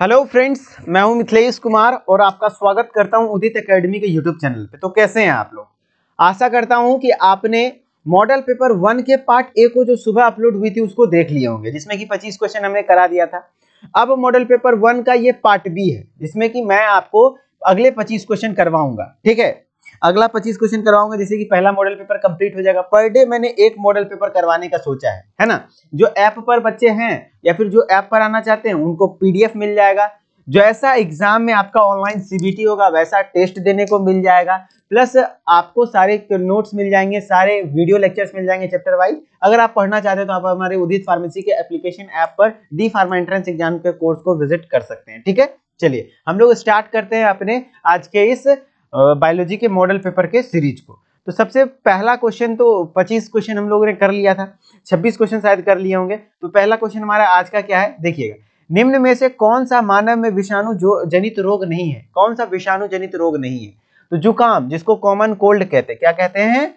hello friends मैं हूं मिथिलेश कुमार और आपका स्वागत करता हूं उदित एकेडमी के यूट्यूब चैनल पे तो कैसे हैं आप लोग आशा करता हूं कि आपने मॉडल पेपर वन के पार्ट ए को जो सुबह अपलोड हुई थी उसको देख लिए होंगे जिसमें कि 25 क्वेश्चन हमने करा दिया था अब मॉडल पेपर वन का ये पार्ट बी है जिसमें कि मैं आपको अगले पच्चीस क्वेश्चन करवाऊंगा ठीक है अगला पच्चीस क्वेश्चन करवाऊंगा जैसे कि पहला मॉडल पेपर कंप्लीट हो जाएगा पर डे मैंने एक मॉडल पेपर करवाने का सोचा है है ना जो ऐप पर बच्चे हैं या फिर जो ऐप पर आना चाहते हैं उनको पीडीएफ मिल जाएगा जैसा एग्जाम में आपका ऑनलाइन सीबीटी होगा वैसा टेस्ट देने को मिल जाएगा प्लस आपको सारे नोट्स मिल जाएंगे सारे वीडियो लेक्चर्स मिल जाएंगे चैप्टर वाइज अगर आप पढ़ना चाहते हैं तो आप हमारे उदित फार्मेसी के एप्लीकेशन ऐप पर डी फार्मा एंट्रेंस एग्जाम के कोर्स को विजिट कर सकते हैं ठीक है चलिए हम लोग स्टार्ट करते हैं अपने आज के इस बायोलॉजी के मॉडल पेपर के सीरीज को तो सबसे पहला क्वेश्चन तो 25 क्वेश्चन हम लोगों ने कर लिया था 26 क्वेश्चन शायद कर लिए होंगे तो पहला क्वेश्चन हमारा आज का क्या है देखिएगा निम्न में से कौन सा मानव में विषाणु जो जनित रोग नहीं है कौन सा विषाणु जनित रोग नहीं है तो जुकाम जिसको कॉमन कोल्ड कहते हैं क्या कहते हैं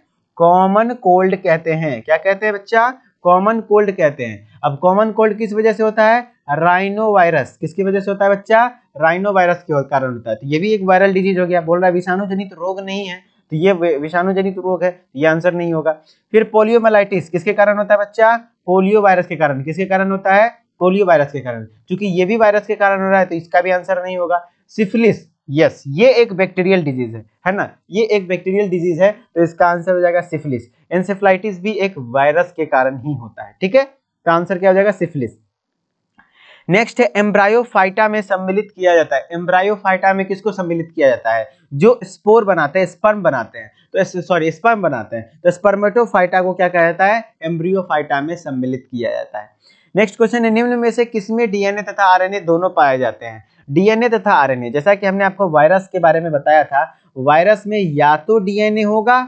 कॉमन कोल्ड कहते हैं क्या कहते हैं बच्चा कॉमन कोल्ड कहते हैं अब कॉमन कोल्ड किस वजह से होता है राइनो वायरस किसकी वजह से होता है बच्चा राइनो वायरस के कारण होता है तो ये भी एक वायरल डिजीज हो गया बोल रहा है विषाणु जनित रोग नहीं है तो ये विषाणु जनित रोग है तो ये आंसर नहीं होगा फिर पोलियोमेलाइटिस किसके कारण होता है बच्चा पोलियो वायरस के कारण किसके कारण होता है पोलियो वायरस के कारण क्योंकि ये भी वायरस के कारण हो रहा है तो इसका भी आंसर नहीं होगा सिफिलिस यस ये एक बैक्टीरियल डिजीज है है ना ये एक बैक्टीरियल डिजीज है तो इसका आंसर हो जाएगा सिफिलिस एनसेफ्लाइटिस भी एक वायरस के कारण ही होता है ठीक है तो आंसर क्या हो जाएगा सिफिलिस नेक्स्ट है एम्ब्रायोफाइटा में सम्मिलित किया जाता है एम्ब्रायोफाइटा में किसको सम्मिलित किया जाता है जो स्पोर बनाते हैं स्पर्म बनाते हैं तो सॉरी स्पर्म बनाते हैं तो स्पर्मेटोफाइटा को क्या कहा जाता है एम्ब्रियोफाइटा में सम्मिलित किया जाता है नेक्स्ट क्वेश्चन है निम्न में से किसमें डीएनए तथा आरएनए दोनों पाए जाते हैं डीएनए तथा आरएनए जैसा कि हमने आपको वायरस के बारे में बताया था वायरस में या तो डीएनए होगा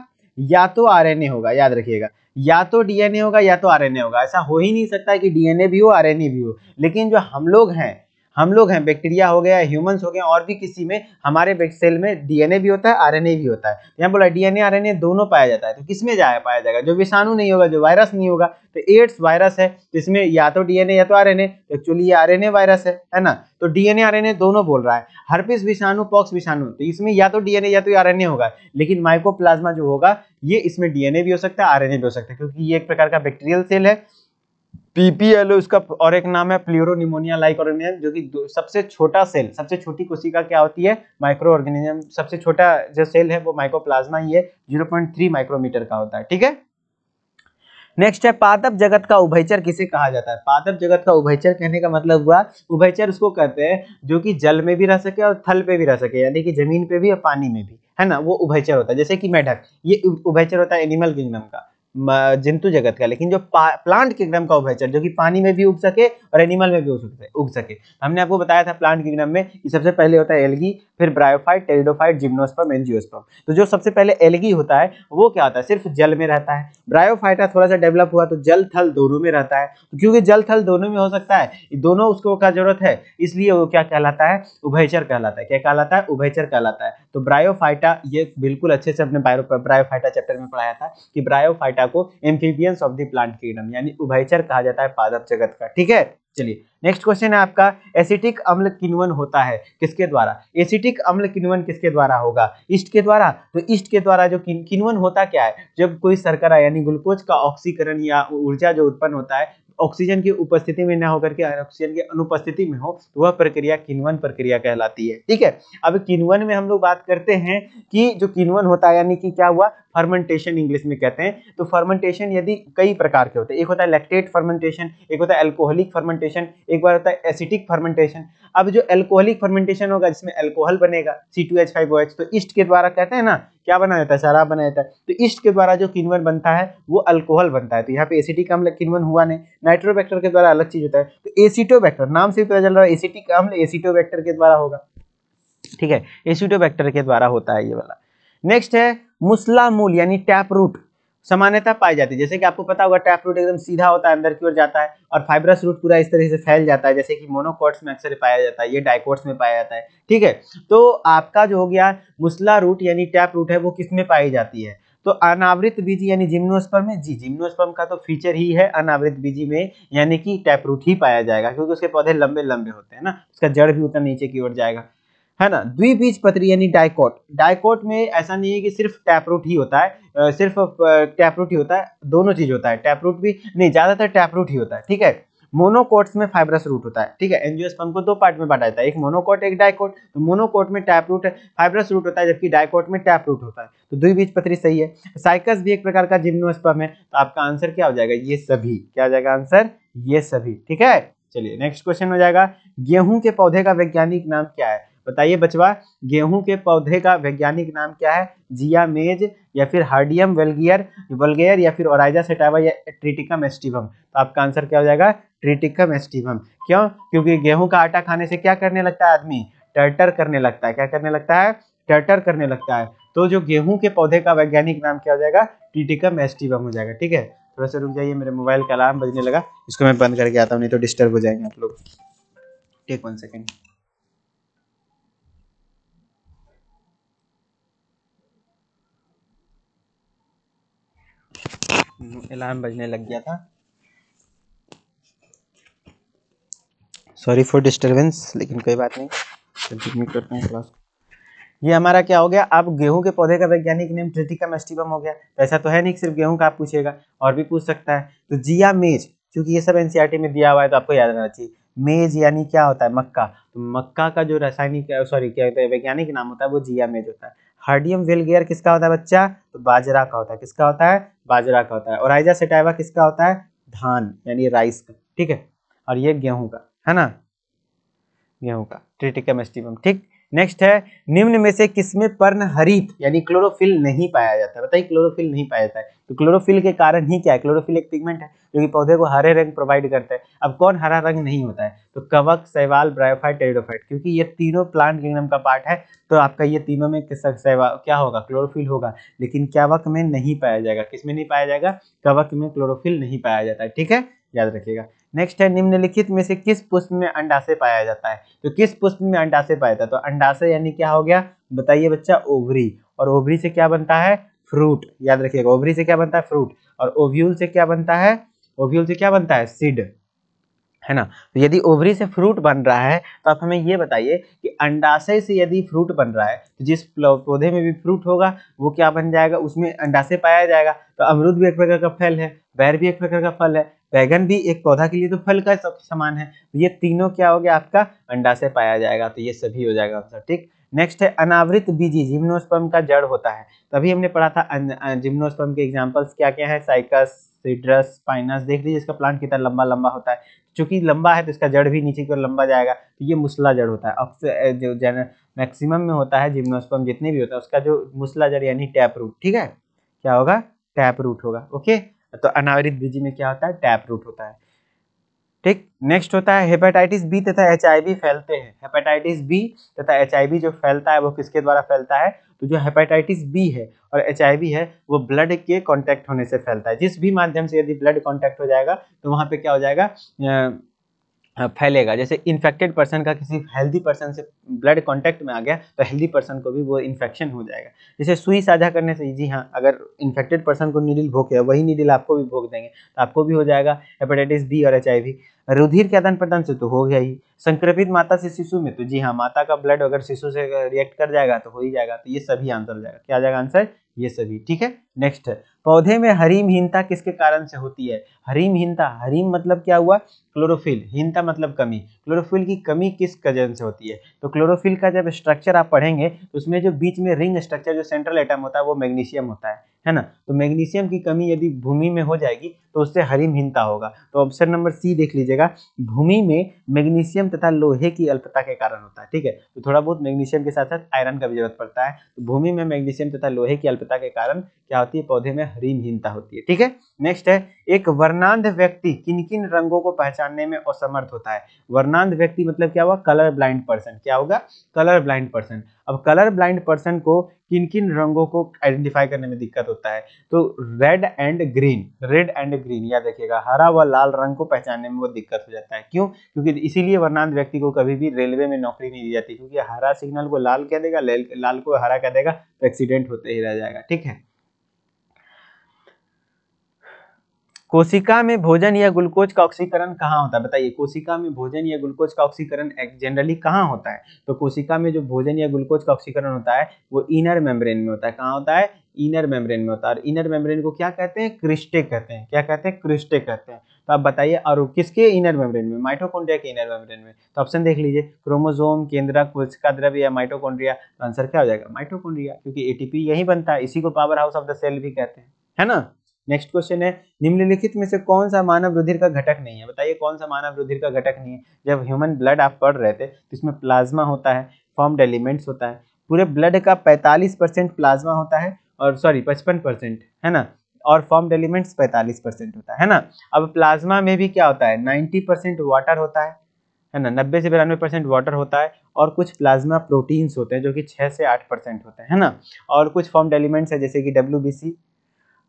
या तो आरएनए होगा याद रखिएगा या तो डीएनए होगा या तो आरएनए होगा ऐसा हो ही नहीं सकता कि डीएनए भी हो आरएनए भी हो लेकिन जो हम लोग हैं हम लोग हैं बैक्टीरिया हो गया ह्यूमंस हो गया और भी किसी में हमारे सेल में डीएनए भी होता है आरएनए भी होता है यहाँ बोला डीएनए आरएनए दोनों पाया जाता है तो किस में जाया पाया जाएगा जो विषाणु नहीं होगा जो वायरस नहीं होगा तो एड्स वायरस है जिसमें या तो डीएनए या तो आर एन एक्चुअली ये आर वायरस है है ना तो डीएनए आर दोनों बोल रहा है हर्पिस विषाणु पॉक्स विषाणु तो इसमें या तो डीएनए या तो आर होगा लेकिन माइक्रोप्लाज्मा जो होगा ये इसमें डीएनए भी हो सकता है आरएनए भी हो सकता है क्योंकि ये एक प्रकार का बैक्टीरियल सेल है पीपीएलओ इसका और एक नाम है निमोनिया लाइक ऑर्गेनिज्म जो कि सबसे छोटा सेल सबसे छोटी कोशिका क्या होती है माइक्रो ऑर्गेनिज्म सबसे छोटा जो सेल है वो माइक्रोप्लाज्मा ही है 0.3 माइक्रोमीटर का होता है ठीक है नेक्स्ट है पादप जगत का उभयचर किसे कहा जाता है पादप जगत का उभयचर कहने का मतलब हुआ उभयचर उसको कहते हैं जो कि जल में भी रह सके और थल पे भी रह सके यानी कि जमीन पे भी और पानी में भी है ना वो उभयचर होता है जैसे कि मेढक ये उभयचर होता है एनिमल किंगडम का जंतु जगत का लेकिन जो प्लांट किंगडम का उभयचर जो कि पानी में भी उग सके और एनिमल में भी उग सके उग सके हमने आपको बताया था प्लांट किंगडम में कि सबसे पहले होता है एलगी फिर ब्रायोफाइट टेरिडोफाइट जिम्नोस्पर्म एनजियोस्पर्म तो जो सबसे पहले एलगी होता है वो क्या होता है सिर्फ जल में रहता है ब्रायोफाइटा थोड़ा सा डेवलप हुआ तो जल थल दोनों में रहता है तो क्योंकि जल थल दोनों में हो सकता है दोनों उसको का जरूरत है इसलिए वो क्या कहलाता है उभयचर कहलाता है क्या कहलाता है उभयचर कहलाता है तो ब्रायोफाइटा ये बिल्कुल अच्छे से अपने ब्रायोफाइटा चैप्टर में पढ़ाया था कि ब्रायोफाइटा डाटा को amphibians of the plant kingdom यानी उभयचर कहा जाता है पादप जगत का ठीक है चलिए नेक्स्ट क्वेश्चन है आपका एसिटिक अम्ल किन्वन होता है किसके द्वारा एसिटिक अम्ल किन्वन किसके द्वारा होगा ईस्ट के द्वारा तो ईस्ट के द्वारा जो किन्वन होता क्या है जब कोई सरकरा यानी ग्लूकोज का ऑक्सीकरण या ऊर्जा जो उत्पन्न होता है ऑक्सीजन की उपस्थिति में ना होकर के ऑक्सीजन की अनुपस्थिति में हो तो वह प्रक्रिया किन्वन प्रक्रिया कहलाती है ठीक है अब किन्वन में हम लोग बात करते हैं कि जो किन्वन होता है यानी कि क्या हुआ फर्मेंटेशन इंग्लिश में कहते हैं तो फर्मेंटेशन यदि कई प्रकार के होते हैं एक होता है लैक्टेट फर्मेंटेशन एक होता है एल्कोहलिक फर्मेंटेशन एक बार होता है एसिटिक फर्मेंटेशन अब जो एल्कोहलिक फर्मेंटेशन होगा जिसमें एल्कोहल बनेगा C two H five O H तो ईस्ट के द्वारा कहते हैं ना क्या बनाया जाता है शराब बनाया जाता है तो ईस्ट के द्वारा जो किन्वन बनता है वो अल्कोहल बनता है तो यहाँ पे एसिटिक अम्ल किन्वन हुआ नहीं नाइट्रोबैक्टर के द्वारा अलग चीज होता है तो एसिटोबैक्टर नाम से पता चल रहा है एसिटिक अम्ल एसिटोबैक्टर के द्वारा होगा ठीक है एसिटोबैक्टर के द्वारा होता है ये वाला नेक्स्ट है मुसला यानी टैप रूट सामान्यता पाई जाती है जैसे कि आपको पता होगा टैप रूट एकदम सीधा होता है अंदर की ओर जाता है और फाइब्रस रूट पूरा इस तरह से फैल जाता है जैसे कि मोनोकोट्स में अक्सर पाया जाता है ये डाइकोट्स में पाया जाता है ठीक है तो आपका जो हो गया मुसला रूट यानी टैप रूट है वो किस में पाई जाती है तो अनावृत बीज यानी जिम्नोस्पर्म में जी जिम्नोस्पर्म का तो फीचर ही है अनावृत बीजी में यानी कि टैप रूट ही पाया जाएगा क्योंकि उसके पौधे लंबे लंबे होते हैं ना उसका जड़ भी उतना नीचे की ओर जाएगा है ना द्विबीज पत्री यानी डायकोट डायकोट में ऐसा नहीं है कि सिर्फ टैपरूट ही होता है सिर्फ टैपरूट ही होता है दोनों चीज होता है टैपरूट भी नहीं ज्यादातर टैपरूट ही होता है ठीक है मोनोकोट्स में फाइब्रस रूट होता है ठीक है एनजीओसपम को दो पार्ट में बांटा जाता है एक मोनोकोट एक डायकोट तो मोनोकोट में टैप रूट फाइब्रस रूट होता है जबकि डायकोट में टैप रूट होता है तो द्विबीज पत्री सही है साइकस भी एक प्रकार का जिम्नोस्पम है तो आपका आंसर क्या हो जाएगा ये सभी क्या हो जाएगा आंसर ये सभी ठीक है चलिए नेक्स्ट क्वेश्चन हो जाएगा गेहूं के पौधे का वैज्ञानिक नाम क्या है बताइए बचवा गेहूं के पौधे का वैज्ञानिक नाम क्या है जिया मेज या फिर हार्डियम वेलगियर वेलगेयर या फिर ओराइजा सेटावा या ट्रिटिकम एस्टिवम तो आपका आंसर क्या हो जाएगा ट्रिटिकम एस्टिवम क्यों क्योंकि गेहूं का आटा खाने से क्या करने लगता है आदमी टर्टर करने लगता है क्या करने लगता है टर्टर करने लगता है तो जो गेहूं के पौधे का वैज्ञानिक नाम क्या हो जाएगा ट्रिटिकम एस्टिवम हो जाएगा ठीक है थोड़ा सा रुक जाइए मेरे मोबाइल का अलार्म बजने लगा इसको मैं बंद करके आता हूँ नहीं तो डिस्टर्ब हो जाएंगे आप लोग टेक वन सेकेंड अलार्म बजने लग गया था सॉरी फॉर डिस्टरबेंस लेकिन कोई बात नहीं कंटिन्यू करते हैं क्लास ये हमारा क्या हो गया आप गेहूं के पौधे का वैज्ञानिक नेम ट्रिटिका मेस्टिबम हो गया ऐसा तो है नहीं सिर्फ गेहूं का आप पूछेगा और भी पूछ सकता है तो जिया मेज क्योंकि ये सब एनसीईआरटी e में दिया हुआ है तो आपको याद रहना चाहिए मेज यानी क्या होता है मक्का तो मक्का का जो रासायनिक सॉरी क्या होता है वैज्ञानिक नाम होता है वो जिया मेज होता है हार्डियम वेलगेयर किसका होता है बच्चा तो बाजरा का होता है किसका होता है बाजरा का होता है और आइजा सेटाइवा किसका होता है धान यानी राइस का ठीक है और ये गेहूं का है ना गेहूं का ट्रिटिकमेस्टिवम ठीक नेक्स्ट है निम्न में से किसमें पर्ण हरित यानी क्लोरोफिल नहीं पाया जाता है बताइए क्लोरोफिल नहीं पाया जाता है तो क्लोरोफिल के कारण ही क्या है क्लोरोफिल एक पिगमेंट है जो कि पौधे को हरे रंग प्रोवाइड करता है अब कौन हरा रंग नहीं होता है तो कवक सैवाल ब्रायोफाइट टेरिडोफाइट क्योंकि ये तीनों प्लांट किंगडम का पार्ट है तो आपका ये तीनों में सैवाल क्या होगा क्लोरोफिल होगा लेकिन कवक में नहीं पाया जाएगा किसमें नहीं पाया जाएगा कवक में क्लोरोफिल नहीं पाया जाता है ठीक है याद रखिएगा नेक्स्ट है निम्नलिखित में से किस पुष्प में अंडाशय पाया जाता है तो किस पुष्प में अंडाशय पाया जाता है तो अंडाशय यानी क्या हो गया बताइए बच्चा ओवरी और ओवरी से क्या बनता है फ्रूट याद रखिएगा ओवरी से क्या बनता है फ्रूट और ओव्यूल से क्या बनता है ओव्यूल से क्या बनता है सीड है ना तो यदि ओवरी से फ्रूट बन रहा है तो आप हमें ये बताइए कि अंडाशय से यदि फ्रूट बन रहा है तो जिस पौधे में भी फ्रूट होगा वो क्या बन जाएगा उसमें अंडाशय पाया जाएगा तो अमरूद भी एक प्रकार का फल है बैर भी एक प्रकार का फल है बैगन भी एक पौधा के लिए तो फल का सब समान है तो ये तीनों क्या हो गया आपका अंडाशय पाया जाएगा तो ये सभी हो जाएगा आंसर ठीक नेक्स्ट है अनावृत बीजी जिम्नोस्पर्म का जड़ होता है तभी हमने पढ़ा था जिम्नोस्पर्म के एग्जाम्पल्स क्या क्या है साइकस सिट्रस पाइनस देख लीजिए इसका प्लांट कितना लंबा लंबा होता है चूंकि लंबा है तो इसका जड़ भी नीचे की ओर लंबा जाएगा तो ये मुसला जड़ होता है अब जो जनरल मैक्सिमम में होता है जिम्नोस्पम जितने भी होता है उसका जो मुसला जड़ यानी टैप रूट ठीक है क्या होगा टैप रूट होगा ओके तो अनावरित बीजी में क्या होता है टैप रूट होता है ठीक नेक्स्ट होता है हेपेटाइटिस बी तथा एच फैलते हैं हेपेटाइटिस बी तथा एच जो फैलता है वो किसके द्वारा फैलता है तो जो हेपेटाइटिस बी है और एच है वो ब्लड के कांटेक्ट होने से फैलता है जिस भी माध्यम से यदि ब्लड कांटेक्ट हो जाएगा तो वहाँ पे क्या हो जाएगा फैलेगा जैसे इन्फेक्टेड पर्सन का किसी हेल्दी पर्सन से ब्लड कांटेक्ट में आ गया तो हेल्दी पर्सन को भी वो इन्फेक्शन हो जाएगा जैसे सुई साझा करने से जी हाँ अगर इन्फेक्टेड पर्सन को नीडिल भोग वही नीडिल आपको भी भोग देंगे तो आपको भी हो जाएगा हेपेटाइटिस बी और एच रुधिर के आदान प्रदान से तो हो गया ही संक्रमित माता से शिशु में तो जी हाँ माता का ब्लड अगर शिशु से रिएक्ट कर जाएगा तो हो ही जाएगा तो ये सभी आंसर हो जाएगा क्या आ जाएगा आंसर ये सभी ठीक है नेक्स्ट है पौधे में हरीमहीनता किसके कारण से होती है हरीमहीनता हरीम मतलब क्या हुआ क्लोरोफिल हीनता मतलब कमी क्लोरोफिल की कमी किस कजन से होती है तो क्लोरोफिल का जब स्ट्रक्चर आप पढ़ेंगे तो उसमें जो बीच में रिंग स्ट्रक्चर जो सेंट्रल एटम होता है वो मैग्नीशियम होता है है ना तो मैग्नीशियम की कमी यदि भूमि में हो जाएगी तो उससे हरिमहीनता होगा तो ऑप्शन नंबर सी देख लीजिएगा भूमि में मैग्नीशियम तथा लोहे की अल्पता के कारण होता है ठीक है तो थोड़ा बहुत मैग्नीशियम के साथ साथ आयरन का भी जरूरत पड़ता है तो भूमि में मैग्नीशियम तथा लोहे की अल्पता के कारण क्या होती है पौधे में हरिमहीनता होती है ठीक है नेक्स्ट है एक वर्णांध व्यक्ति किन किन रंगों को पहचानने में असमर्थ होता है वर्णांध व्यक्ति मतलब क्या हुआ कलर ब्लाइंड पर्सन क्या होगा कलर ब्लाइंड पर्सन अब कलर ब्लाइंड पर्सन को किन किन रंगों को आइडेंटिफाई करने में दिक्कत होता है तो red and green red and green याद रखिएगा हरा व लाल रंग को पहचानने में वो दिक्कत हो जाता है क्यों क्योंकि इसीलिए वर्णांत व्यक्ति को कभी भी रेलवे में नौकरी नहीं दी जाती क्योंकि हरा सिग्नल को लाल कह देगा लाल को हरा कह देगा तो एक्सीडेंट होते ही रह जाएगा ठीक है कोशिका में भोजन या ग्लूकोज का ऑक्सीकरण कहाँ होता है बताइए कोशिका में भोजन या ग्लूकोज का ऑक्सीकरण जनरली कहाँ होता है तो कोशिका में जो भोजन या ग्लूकोज का ऑक्सीकरण होता है वो इनर मेम्ब्रेन में होता है कहाँ होता है इनर मेम्ब्रेन में होता है और इनर मेम्ब्रेन को क्या कहते हैं क्रिस्टे कहते हैं क्या कहते हैं क्रिस्टे कहते हैं तो आप बताइए और किसके इनर मेम्ब्रेन में माइटोकॉन्ड्रिया के इनर मेम्ब्रेन में तो ऑप्शन देख लीजिए क्रोमोजोम केंद्रक कोशिका द्रव्य या माइटोकॉन्ड्रिया तो आंसर क्या हो जाएगा माइटोकॉन्ड्रिया क्योंकि एटीपी यही बनता है इसी को power house of the cell भी कहते हैं है ना नेक्स्ट क्वेश्चन है निम्नलिखित में से कौन सा मानव रुधिर का घटक नहीं है बताइए कौन सा मानव रुधिर का घटक नहीं है जब ह्यूमन ब्लड आप पढ़ रहे थे तो इसमें प्लाज्मा होता है फॉर्म्ड एलिमेंट्स होता है पूरे ब्लड का 45 परसेंट प्लाज्मा होता है और सॉरी 55 परसेंट है ना और फॉर्म्ड एलिमेंट्स 45 परसेंट होता है ना अब प्लाज्मा में भी क्या होता है 90 परसेंट वाटर होता है है ना नब्बे से बिरानवे परसेंट वाटर होता है और कुछ प्लाज्मा प्रोटीन्स होते हैं जो कि छः से आठ परसेंट होते हैं है ना और कुछ फॉर्म्ड एलिमेंट्स है जैसे कि डब्ल्यू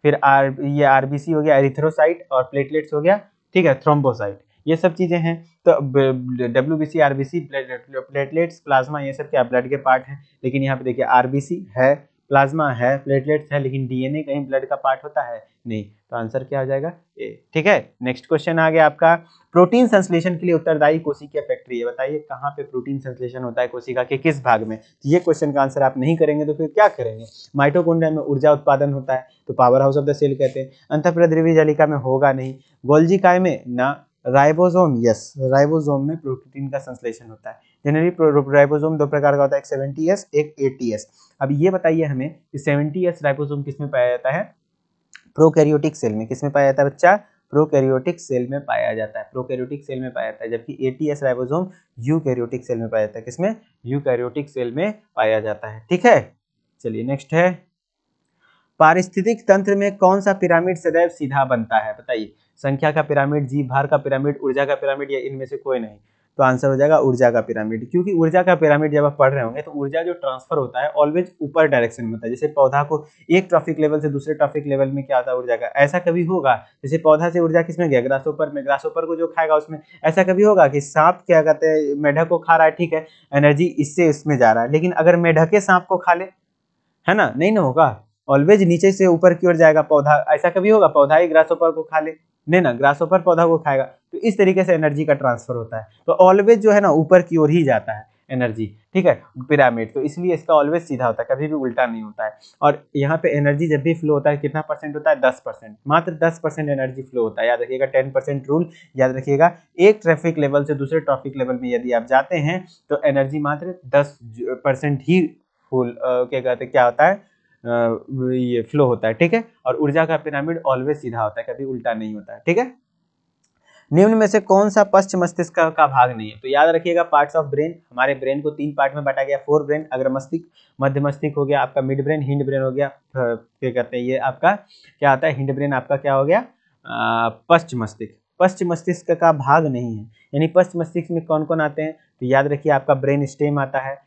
फिर आर ये आरबीसी हो गया एरिथ्रोसाइट और प्लेटलेट्स हो गया ठीक है थ्रोम्बोसाइट ये सब चीज़ें हैं तो W B C R B C platelets plasma ये सब क्या ब्लड के पार्ट हैं लेकिन यहाँ पे देखिए आर बी सी है प्लाज्मा है प्लेटलेट्स है लेकिन डीएनए कहीं ब्लड का पार्ट होता है नहीं तो आंसर क्या हो जाएगा ए ठीक है नेक्स्ट क्वेश्चन आ गया आपका प्रोटीन संश्लेषण के लिए उत्तरदायी की फैक्ट्री है बताइए कहाँ पे प्रोटीन संश्लेषण होता है कोशिका के किस भाग में तो ये क्वेश्चन का आंसर आप नहीं करेंगे तो फिर क्या करेंगे माइटोकुंडा में ऊर्जा उत्पादन होता है तो power house of the cell कहते हैं अंतप्रद्रवी जलिका में होगा नहीं गोल्जिकाय में ना राइबोसोम यस राइबोसोम में प्रोटीन का संश्लेषण होता है जनरली राइबोसोम दो प्रकार का होता है एक सेवेंटी एस एक एटी एस अब ये बताइए हमें कि सेवेंटी एस राइबोसोम किस में पाया जाता है प्रोकैरियोटिक सेल में किसमें पाया जाता है बच्चा प्रोकैरियोटिक सेल में पाया जाता है प्रोकैरियोटिक सेल में पाया जाता है जबकि एटीएस राइबोसोम यूकैरियोटिक सेल में पाया जाता है किसमें यूकैरियोटिक सेल में पाया जाता है ठीक है चलिए नेक्स्ट है पारिस्थितिक तंत्र में कौन सा पिरामिड सदैव सीधा बनता है बताइए संख्या का पिरामिड जीव भार का पिरामिड ऊर्जा का पिरामिड या इनमें से कोई नहीं तो आंसर हो जाएगा ऊर्जा का पिरामिड क्योंकि ऊर्जा का पिरामिड जब आप पढ़ रहे होंगे तो ऊर्जा जो ट्रांसफर होता है ऑलवेज ऊपर डायरेक्शन में होता है जैसे पौधा को एक ट्रॉफिक लेवल से दूसरे ट्रॉफिक लेवल में क्या होता है ऊर्जा का ऐसा कभी होगा जैसे पौधा से ऊर्जा किसमें गया ग्रासोपर में ग्रासोपर को जो खाएगा उसमें ऐसा कभी होगा कि सांप क्या कहते हैं मेढक को खा रहा है ठीक है एनर्जी इससे इसमें जा रहा है लेकिन अगर मेढके सांप को खा ले है ना नहीं ना होगा ऑलवेज नीचे से ऊपर की ओर जाएगा पौधा ऐसा कभी होगा पौधा ही ग्रास ऊपर को खा ले नहीं ना ग्रास ऊपर पौधा को खाएगा तो इस तरीके से एनर्जी का ट्रांसफर होता है तो ऑलवेज जो है ना ऊपर की ओर ही जाता है एनर्जी ठीक है पिरामिड तो इसलिए इसका ऑलवेज सीधा होता है कभी भी उल्टा नहीं होता है और यहाँ पे एनर्जी जब भी फ्लो होता है कितना परसेंट होता है दस परसेंट मात्र दस परसेंट एनर्जी फ्लो होता है याद रखिएगा टेन परसेंट रूल याद रखिएगा एक ट्रैफिक लेवल से दूसरे ट्रैफिक लेवल में यदि आप जाते हैं तो एनर्जी मात्र दस परसेंट ही फुल क्या कहते क्या होता है ये फ्लो होता है ठीक है और ऊर्जा का पिरामिड ऑलवेज सीधा होता है कभी उल्टा नहीं होता है ठीक है निम्न में से कौन सा पश्चिम मस्तिष्क का, का भाग नहीं है तो याद रखिएगा पार्ट्स ऑफ ब्रेन हमारे ब्रेन को तीन पार्ट में बांटा गया फोर ब्रेन अग्र मस्तिष्क मध्य मस्तिष्क हो गया आपका मिड ब्रेन हिंड ब्रेन हो गया फिर कहते हैं ये आपका क्या आता है हिंड ब्रेन आपका क्या हो गया पश्चिम मस्तिष्क पश्चिम मस्तिष्क का भाग नहीं है यानी पश्चिम मस्तिष्क में कौन कौन आते हैं तो याद रखिए आपका ब्रेन स्टेम आता है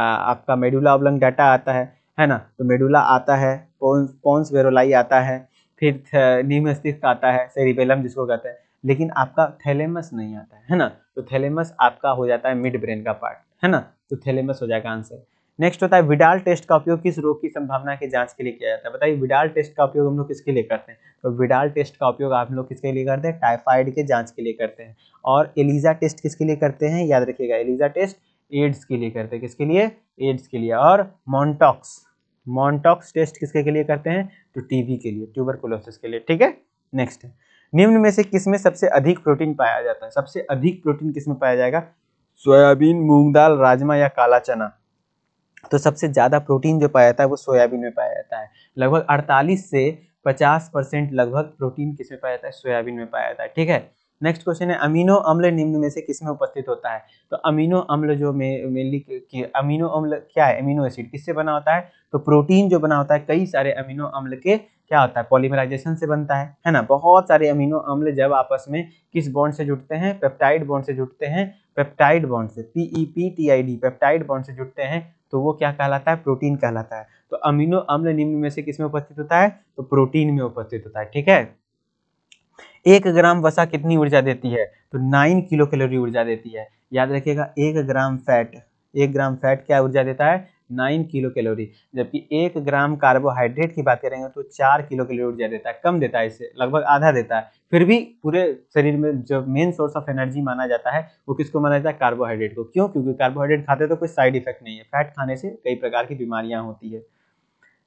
आपका मेडुला ऑबलंग डाटा आता है है ना तो मेडुला आता है पोन्स पोन्स वेरोलाई आता है फिर निमस्तिष्क आता है सेरिबेलम जिसको कहते हैं लेकिन आपका थैलेमस नहीं आता है है ना तो थैलेमस आपका हो जाता है मिड ब्रेन का पार्ट है ना तो थैलेमस हो जाएगा आंसर नेक्स्ट होता है विडाल टेस्ट का उपयोग किस रोग की संभावना की जांच के लिए किया जाता है बताइए विडाल टेस्ट का उपयोग हम लोग किसके लिए करते हैं तो विडाल टेस्ट का उपयोग आप लोग किसके लिए करते हैं टाइफाइड के जांच के लिए करते हैं और एलिजा टेस्ट किसके लिए करते हैं याद रखिएगा एलिजा टेस्ट एड्स के लिए करते हैं किसके लिए एड्स के लिए और मॉन्टॉक्स मॉन्टॉक्स टेस्ट किसके के लिए करते हैं तो टीबी के लिए ट्यूबरकुलोसिस के लिए ठीक है नेक्स्ट निम्न में से किस में सबसे अधिक प्रोटीन पाया जाता है सबसे अधिक प्रोटीन किस में पाया जाएगा सोयाबीन मूंग दाल राजमा या काला चना तो सबसे ज़्यादा प्रोटीन जो पाया जाता है वो सोयाबीन में पाया जाता है लगभग 48 से 50 परसेंट लगभग प्रोटीन किसमें पाया जाता है सोयाबीन में पाया जाता है ठीक है नेक्स्ट क्वेश्चन है अमीनो अम्ल निम्न में से किसमें उपस्थित होता है तो अमीनो अम्ल जो मेनली अमीनो अम्ल क्या है अमीनो एसिड किससे बना होता है तो प्रोटीन जो बना होता है कई सारे अमीनो अम्ल के क्या होता है पॉलीमराइजेशन से बनता है है ना बहुत सारे अमीनो अम्ल जब आपस में किस बॉन्ड से जुटते हैं पेप्टाइड बॉन्ड से जुटते हैं पेप्टाइड बॉन्ड से P E P T I D peptide bond से जुटते हैं तो वो क्या कहलाता है प्रोटीन कहलाता है तो अमीनो अम्ल निम्न में से किसमें उपस्थित होता है तो प्रोटीन में उपस्थित होता है ठीक है एक ग्राम वसा कितनी ऊर्जा देती है तो नाइन किलो कैलोरी ऊर्जा देती है याद रखिएगा एक ग्राम फैट एक ग्राम फैट क्या ऊर्जा देता है नाइन किलो कैलोरी जबकि एक ग्राम कार्बोहाइड्रेट की बात करेंगे तो चार किलो कैलोरी ऊर्जा देता है कम देता है इससे लगभग आधा देता है फिर भी पूरे शरीर में जो मेन सोर्स ऑफ एनर्जी माना जाता है वो किसको माना जाता है कार्बोहाइड्रेट को क्यों क्योंकि कार्बोहाइड्रेट खाते तो कोई साइड इफेक्ट नहीं है फैट खाने से कई प्रकार की बीमारियां होती है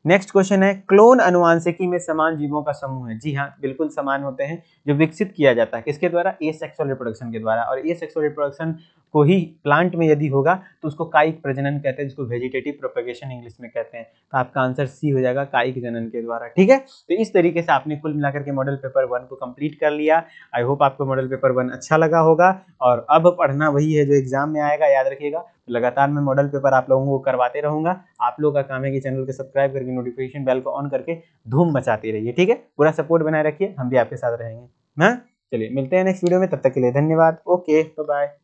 नेक्स्ट क्वेश्चन है क्लोन अनुवांशिकी में समान जीवों का समूह है जी हाँ बिल्कुल समान होते हैं जो विकसित किया जाता है किसके द्वारा ए सेक्सुअल रिप्रोडक्शन के द्वारा और ए सेक्सुअल रिप्रोडक्शन को ही प्लांट में यदि होगा तो उसको कायिक प्रजनन कहते हैं जिसको वेजिटेटिव प्रोपेगेशन इंग्लिश में कहते हैं तो आपका आंसर सी हो जाएगा कायिक जनन के द्वारा ठीक है तो इस तरीके से आपने कुल मिलाकर के मॉडल पेपर वन को कंप्लीट कर लिया आई होप आपको मॉडल पेपर वन अच्छा लगा होगा और अब पढ़ना वही है जो एग्जाम में आएगा याद रखिएगा तो लगातार मैं मॉडल पेपर आप लोगों को करवाते रहूंगा आप लोगों का काम है कि चैनल को सब्सक्राइब करके नोटिफिकेशन बेल को ऑन करके धूम मचाते रहिए ठीक है पूरा सपोर्ट बनाए रखिए हम भी आपके साथ रहेंगे हाँ चलिए मिलते हैं नेक्स्ट वीडियो में तब तक के लिए धन्यवाद ओके बाय